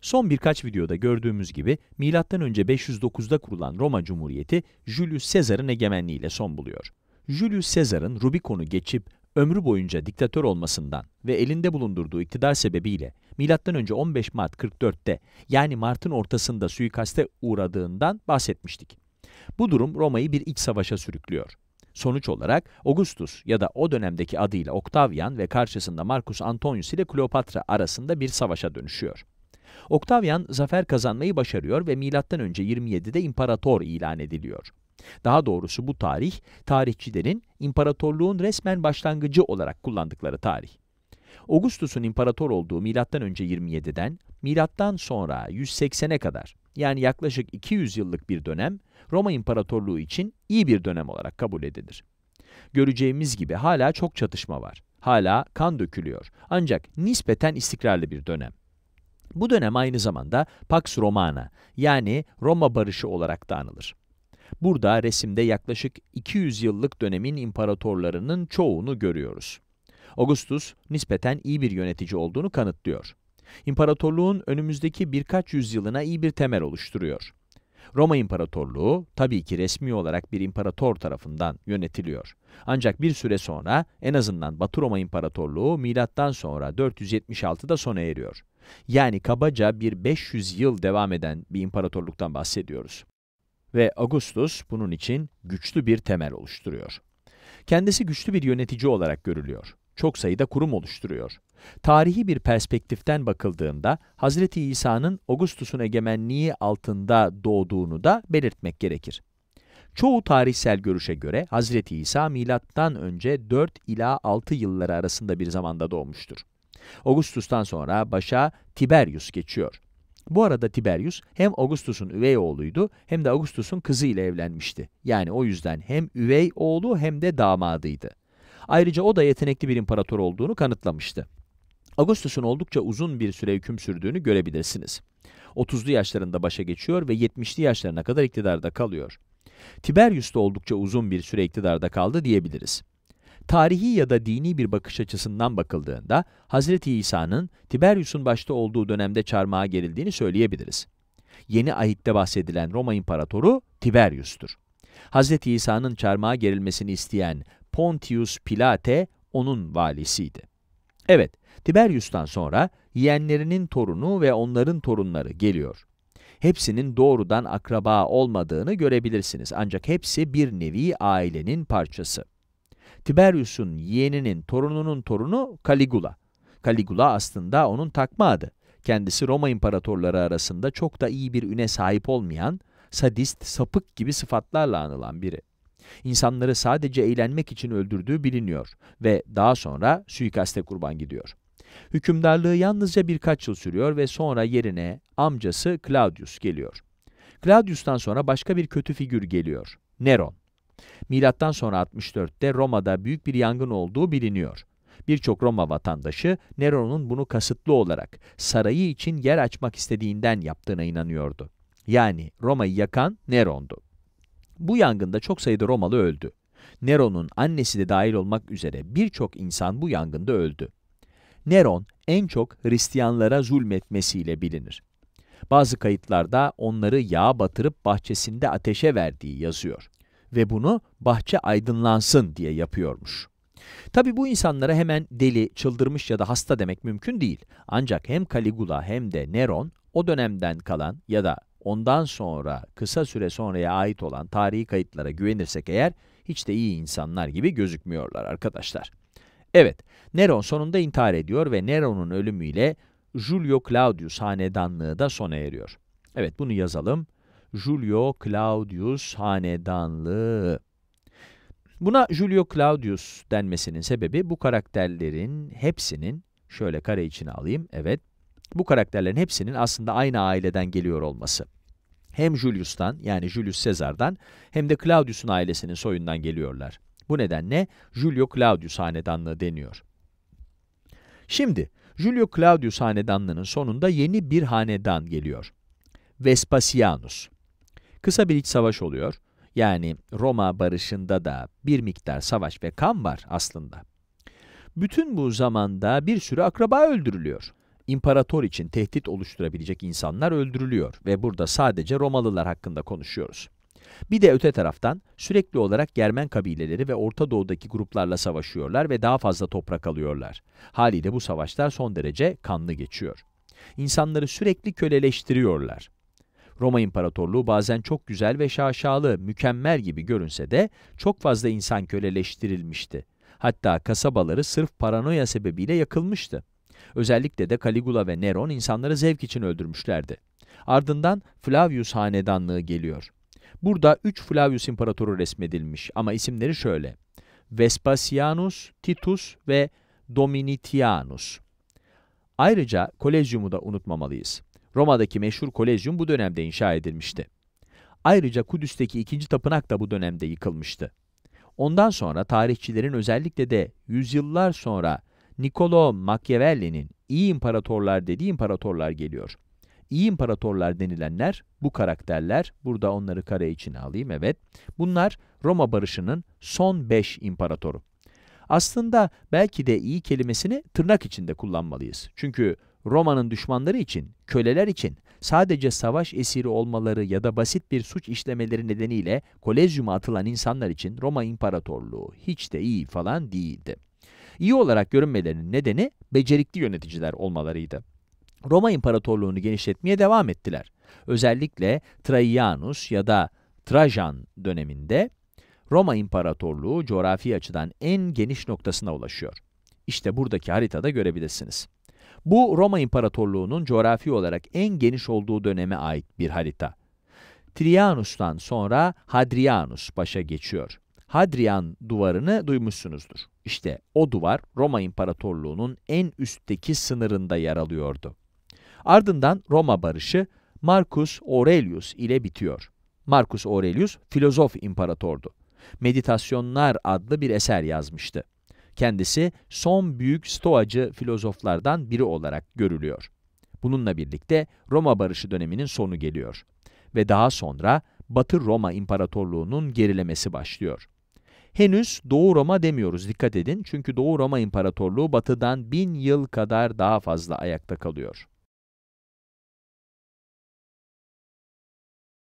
Son birkaç videoda gördüğümüz gibi M.Ö. 509'da kurulan Roma Cumhuriyeti Julius Caesar'ın egemenliğiyle son buluyor. Julius Caesar'ın Rubikon'u geçip ömrü boyunca diktatör olmasından ve elinde bulundurduğu iktidar sebebiyle M.Ö. 15 Mart 44'te yani Mart'ın ortasında suikaste uğradığından bahsetmiştik. Bu durum Roma'yı bir iç savaşa sürüklüyor. Sonuç olarak Augustus ya da o dönemdeki adıyla Octavian ve karşısında Marcus Antonius ile Kleopatra arasında bir savaşa dönüşüyor. Octavian zafer kazanmayı başarıyor ve M.Ö. 27'de imparator ilan ediliyor. Daha doğrusu bu tarih, tarihçilerin imparatorluğun resmen başlangıcı olarak kullandıkları tarih. Augustus'un imparator olduğu M.Ö. 27'den milattan sonra 180'e kadar yani yaklaşık 200 yıllık bir dönem Roma İmparatorluğu için iyi bir dönem olarak kabul edilir. Göreceğimiz gibi hala çok çatışma var. Hala kan dökülüyor. Ancak nispeten istikrarlı bir dönem. Bu dönem aynı zamanda Pax Romana yani Roma Barışı olarak da anılır. Burada resimde yaklaşık 200 yıllık dönemin imparatorlarının çoğunu görüyoruz. Augustus nispeten iyi bir yönetici olduğunu kanıtlıyor. İmparatorluğun önümüzdeki birkaç yüzyılına iyi bir temel oluşturuyor. Roma İmparatorluğu tabii ki resmi olarak bir imparator tarafından yönetiliyor. Ancak bir süre sonra en azından Batı Roma İmparatorluğu milattan sonra 476'da sona eriyor. Yani kabaca bir 500 yıl devam eden bir imparatorluktan bahsediyoruz. Ve Augustus bunun için güçlü bir temel oluşturuyor. Kendisi güçlü bir yönetici olarak görülüyor. Çok sayıda kurum oluşturuyor. Tarihi bir perspektiften bakıldığında Hz. İsa'nın Augustus'un egemenliği altında doğduğunu da belirtmek gerekir. Çoğu tarihsel görüşe göre Hz. İsa MÖ 4 ila 6 yılları arasında bir zamanda doğmuştur. Augustus'tan sonra başa Tiberius geçiyor. Bu arada Tiberius hem Augustus'un üvey oğluydu hem de Augustus'un kızı ile evlenmişti. Yani o yüzden hem üvey oğlu hem de damadıydı. Ayrıca o da yetenekli bir imparator olduğunu kanıtlamıştı. Augustus'un oldukça uzun bir süre hüküm sürdüğünü görebilirsiniz. 30'lu yaşlarında başa geçiyor ve 70'li yaşlarına kadar iktidarda kalıyor. Tiberius da oldukça uzun bir süre iktidarda kaldı diyebiliriz. Tarihi ya da dini bir bakış açısından bakıldığında Hz. İsa'nın Tiberius'un başta olduğu dönemde çarmıha gerildiğini söyleyebiliriz. Yeni ahitte bahsedilen Roma İmparatoru Tiberius'tur. Hz. İsa'nın çarmıha gerilmesini isteyen Pontius Pilate onun valisiydi. Evet, Tiberius'tan sonra yeğenlerinin torunu ve onların torunları geliyor. Hepsinin doğrudan akraba olmadığını görebilirsiniz ancak hepsi bir nevi ailenin parçası. Tiberius'un yeğeninin torununun torunu Caligula. Caligula aslında onun takma adı. Kendisi Roma imparatorları arasında çok da iyi bir üne sahip olmayan, sadist, sapık gibi sıfatlarla anılan biri. İnsanları sadece eğlenmek için öldürdüğü biliniyor ve daha sonra suikaste kurban gidiyor. Hükümdarlığı yalnızca birkaç yıl sürüyor ve sonra yerine amcası Claudius geliyor. Claudius'tan sonra başka bir kötü figür geliyor, Neron. Milattan sonra 64'te Roma'da büyük bir yangın olduğu biliniyor. Birçok Roma vatandaşı Nero'nun bunu kasıtlı olarak sarayı için yer açmak istediğinden yaptığına inanıyordu. Yani Roma'yı yakan Neron'du. Bu yangında çok sayıda Romalı öldü. Nero'nun annesi de dahil olmak üzere birçok insan bu yangında öldü. Neron en çok Hristiyanlara zulmetmesiyle bilinir. Bazı kayıtlarda onları yağa batırıp bahçesinde ateşe verdiği yazıyor ve bunu bahçe aydınlansın diye yapıyormuş. Tabi bu insanlara hemen deli, çıldırmış ya da hasta demek mümkün değil. Ancak hem Caligula hem de Neron o dönemden kalan ya da ondan sonra kısa süre sonraya ait olan tarihi kayıtlara güvenirsek eğer hiç de iyi insanlar gibi gözükmüyorlar arkadaşlar. Evet, Neron sonunda intihar ediyor ve Neron'un ölümüyle Julio Claudius hanedanlığı da sona eriyor. Evet bunu yazalım. Julio Claudius hanedanlığı. Buna Julio Claudius denmesinin sebebi bu karakterlerin hepsinin, şöyle kare içine alayım, evet, bu karakterlerin hepsinin aslında aynı aileden geliyor olması. Hem Julius'tan yani Julius Caesar'dan hem de Claudius'un ailesinin soyundan geliyorlar. Bu nedenle Julio Claudius hanedanlığı deniyor. Şimdi, Julio Claudius hanedanlığının sonunda yeni bir hanedan geliyor. Vespasianus. Kısa bir iç savaş oluyor. Yani Roma barışında da bir miktar savaş ve kan var aslında. Bütün bu zamanda bir sürü akraba öldürülüyor. İmparator için tehdit oluşturabilecek insanlar öldürülüyor ve burada sadece Romalılar hakkında konuşuyoruz. Bir de öte taraftan sürekli olarak Germen kabileleri ve Orta Doğu'daki gruplarla savaşıyorlar ve daha fazla toprak alıyorlar. Haliyle bu savaşlar son derece kanlı geçiyor. İnsanları sürekli köleleştiriyorlar. Roma İmparatorluğu bazen çok güzel ve şaşalı, mükemmel gibi görünse de çok fazla insan köleleştirilmişti. Hatta kasabaları sırf paranoya sebebiyle yakılmıştı. Özellikle de Caligula ve Neron insanları zevk için öldürmüşlerdi. Ardından Flavius hanedanlığı geliyor. Burada 3 Flavius imparatoru resmedilmiş ama isimleri şöyle. Vespasianus, Titus ve Domitianus. Ayrıca Kolezyumu da unutmamalıyız. Roma'daki meşhur kolezyum bu dönemde inşa edilmişti. Ayrıca Kudüs'teki ikinci tapınak da bu dönemde yıkılmıştı. Ondan sonra tarihçilerin özellikle de yüzyıllar sonra Niccolo Machiavelli'nin iyi imparatorlar dediği imparatorlar geliyor. İyi imparatorlar denilenler bu karakterler. Burada onları kare içine alayım evet. Bunlar Roma barışının son 5 imparatoru. Aslında belki de iyi kelimesini tırnak içinde kullanmalıyız. Çünkü Roma'nın düşmanları için, köleler için sadece savaş esiri olmaları ya da basit bir suç işlemeleri nedeniyle kolezyuma atılan insanlar için Roma İmparatorluğu hiç de iyi falan değildi. İyi olarak görünmelerinin nedeni becerikli yöneticiler olmalarıydı. Roma İmparatorluğunu genişletmeye devam ettiler. Özellikle Traianus ya da Trajan döneminde Roma İmparatorluğu coğrafi açıdan en geniş noktasına ulaşıyor. İşte buradaki haritada görebilirsiniz. Bu Roma İmparatorluğu'nun coğrafi olarak en geniş olduğu döneme ait bir harita. Trianus'tan sonra Hadrianus başa geçiyor. Hadrian duvarını duymuşsunuzdur. İşte o duvar Roma İmparatorluğu'nun en üstteki sınırında yer alıyordu. Ardından Roma barışı Marcus Aurelius ile bitiyor. Marcus Aurelius filozof imparatordu. Meditasyonlar adlı bir eser yazmıştı. Kendisi son büyük stoacı filozoflardan biri olarak görülüyor. Bununla birlikte Roma barışı döneminin sonu geliyor ve daha sonra Batı Roma İmparatorluğu'nun gerilemesi başlıyor. Henüz Doğu Roma demiyoruz dikkat edin çünkü Doğu Roma İmparatorluğu batıdan bin yıl kadar daha fazla ayakta kalıyor.